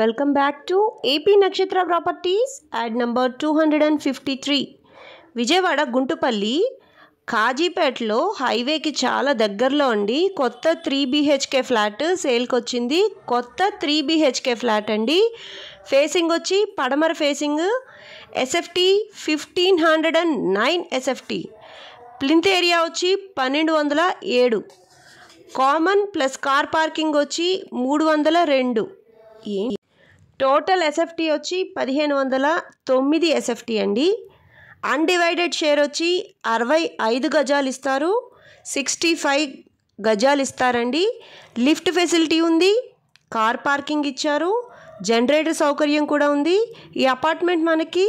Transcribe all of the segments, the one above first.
welcome back to AP Nakshatra properties ad number two hundred and fifty three Vijayawada Guntupalli కాజీపేటలో హైవేకి చాలా దగ్గరలో ఉండి కొత్త త్రీ బీహెచ్కే ఫ్లాట్ సేల్కి వచ్చింది కొత్త త్రీ బీహెచ్కే ఫ్లాట్ అండి ఫేసింగ్ వచ్చి పడమర facing SFT fifteen hundred and nine SFT plinth area వచ్చి పన్నెండు వందల ఏడు కామన్ ప్లస్ కార్ పార్కింగ్ వచ్చి మూడు వందల రెండు టోటల్ ఎస్ఎఫ్టీ వచ్చి పదిహేను వందల తొమ్మిది ఎస్ఎఫ్టీ అండి అన్డివైడెడ్ షేర్ వచ్చి అరవై ఐదు గజాలు ఇస్తారు సిక్స్టీ ఫైవ్ గజాలు ఇస్తారండి లిఫ్ట్ ఫెసిలిటీ ఉంది కార్ పార్కింగ్ ఇచ్చారు జనరేటర్ సౌకర్యం కూడా ఉంది ఈ అపార్ట్మెంట్ మనకి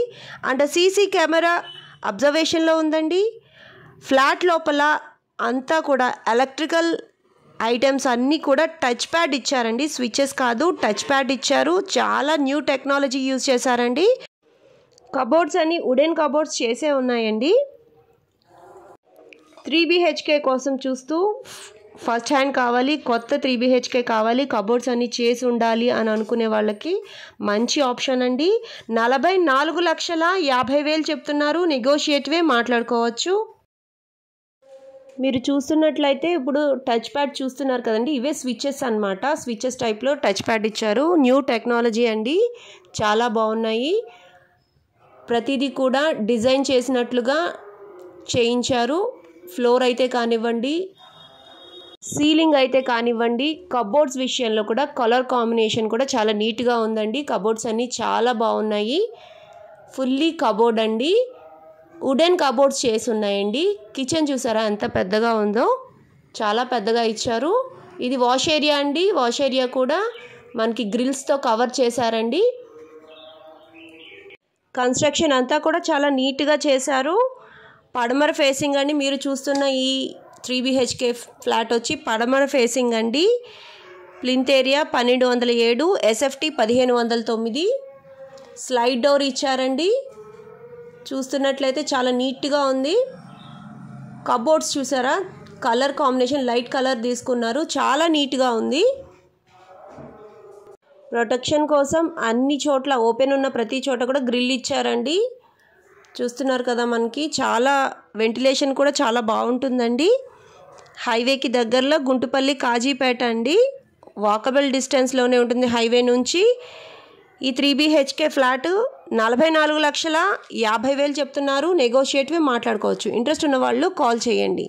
అంటే సీసీ కెమెరా అబ్జర్వేషన్లో ఉందండి ఫ్లాట్ లోపల అంతా కూడా ఎలక్ట్రికల్ ఐటమ్స్ అన్నీ కూడా టచ్ ప్యాడ్ ఇచ్చారండి స్విచ్చెస్ కాదు టచ్ ప్యాడ్ ఇచ్చారు చాలా న్యూ టెక్నాలజీ యూజ్ చేశారండి కబోర్డ్స్ అన్నీ వుడెన్ కబోర్డ్స్ చేసే ఉన్నాయండి త్రీ బిహెచ్కే కోసం చూస్తూ ఫస్ట్ హ్యాండ్ కావాలి కొత్త త్రీ బీహెచ్కే కావాలి కబోర్డ్స్ అన్ని చేసి ఉండాలి అని అనుకునే వాళ్ళకి మంచి ఆప్షన్ అండి నలభై నాలుగు లక్షల యాభై వేలు చెప్తున్నారు నెగోషియేటివే మాట్లాడుకోవచ్చు మీరు చూస్తున్నట్లయితే ఇప్పుడు టచ్ ప్యాడ్ చూస్తున్నారు కదండి ఇవే స్విచ్చెస్ అనమాట స్విచ్చెస్ టైప్లో టచ్ ప్యాడ్ ఇచ్చారు న్యూ టెక్నాలజీ అండి చాలా బాగున్నాయి ప్రతిదీ కూడా డిజైన్ చేసినట్లుగా చేయించారు ఫ్లోర్ అయితే కానివ్వండి సీలింగ్ అయితే కానివ్వండి కబోర్డ్స్ విషయంలో కూడా కలర్ కాంబినేషన్ కూడా చాలా నీట్గా ఉందండి కబోర్డ్స్ అన్నీ చాలా బాగున్నాయి ఫుల్లీ కబోర్డ్ అండి వుడెన్ కబోర్డ్స్ చేసి ఉన్నాయండి కిచెన్ చూసారా ఎంత పెద్దగా ఉందో చాలా పెద్దగా ఇచ్చారు ఇది వాష్ ఏరియా అండి వాష్ ఏరియా కూడా మనకి గ్రిల్స్తో కవర్ చేశారండి కన్స్ట్రక్షన్ అంతా కూడా చాలా నీట్గా చేశారు పడమర ఫేసింగ్ అండి మీరు చూస్తున్న ఈ త్రీ బిహెచ్కే ఫ్లాట్ వచ్చి పడమర ఫేసింగ్ అండి ప్లింత్ ఏరియా పన్నెండు వందల ఏడు ఎస్ఎఫ్టీ పదిహేను వందల తొమ్మిది స్లైడ్ డోర్ ఇచ్చారండి చూస్తున్నట్లయితే చాలా నీట్గా ఉంది కబోర్డ్స్ చూసారా కలర్ కాంబినేషన్ లైట్ కలర్ తీసుకున్నారు చాలా నీట్గా ఉంది ప్రొటెక్షన్ కోసం అన్ని చోట్ల ఓపెన్ ఉన్న ప్రతి చోట కూడా గ్రిల్ ఇచ్చారండి చూస్తున్నారు కదా మనకి చాలా వెంటిలేషన్ కూడా చాలా బాగుంటుందండి హైవేకి దగ్గరలో గుంటుపల్లి కాజీపేట అండి వాకబుల్ డిస్టెన్స్లోనే ఉంటుంది హైవే నుంచి ఈ త్రీ బీహెచ్కే ఫ్లాటు నలభై నాలుగు లక్షల యాభై వేలు చెప్తున్నారు నెగోషియేటివ్ మాట్లాడుకోవచ్చు ఇంట్రెస్ట్ ఉన్న వాళ్ళు కాల్ చేయండి